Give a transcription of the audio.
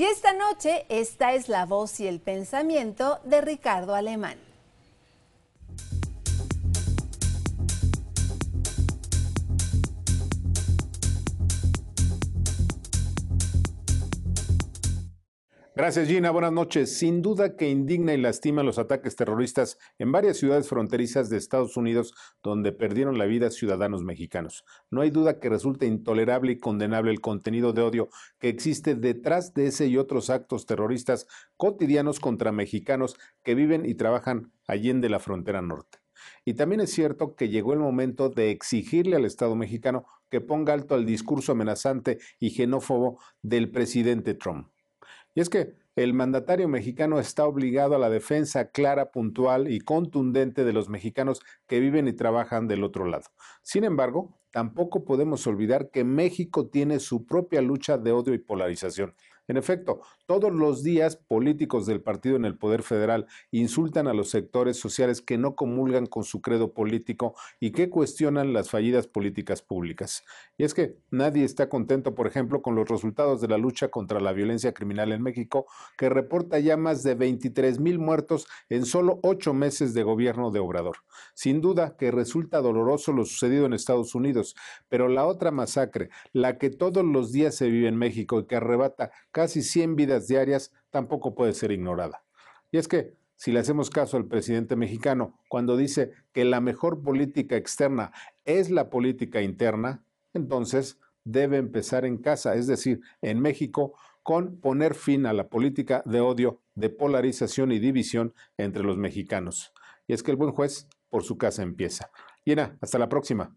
Y esta noche, esta es la voz y el pensamiento de Ricardo Alemán. Gracias Gina, buenas noches. Sin duda que indigna y lastima los ataques terroristas en varias ciudades fronterizas de Estados Unidos donde perdieron la vida ciudadanos mexicanos. No hay duda que resulta intolerable y condenable el contenido de odio que existe detrás de ese y otros actos terroristas cotidianos contra mexicanos que viven y trabajan allí allende la frontera norte. Y también es cierto que llegó el momento de exigirle al Estado mexicano que ponga alto al discurso amenazante y xenófobo del presidente Trump. Y es que el mandatario mexicano está obligado a la defensa clara, puntual y contundente de los mexicanos que viven y trabajan del otro lado. Sin embargo, tampoco podemos olvidar que México tiene su propia lucha de odio y polarización. En efecto, todos los días políticos del partido en el poder federal insultan a los sectores sociales que no comulgan con su credo político y que cuestionan las fallidas políticas públicas. Y es que nadie está contento, por ejemplo, con los resultados de la lucha contra la violencia criminal en México, que reporta ya más de 23 mil muertos en solo ocho meses de gobierno de Obrador. Sin duda que resulta doloroso lo sucedido en Estados Unidos pero la otra masacre, la que todos los días se vive en México y que arrebata casi 100 vidas diarias, tampoco puede ser ignorada. Y es que si le hacemos caso al presidente mexicano cuando dice que la mejor política externa es la política interna, entonces debe empezar en casa, es decir, en México, con poner fin a la política de odio, de polarización y división entre los mexicanos. Y es que el buen juez por su casa empieza. Yena, hasta la próxima.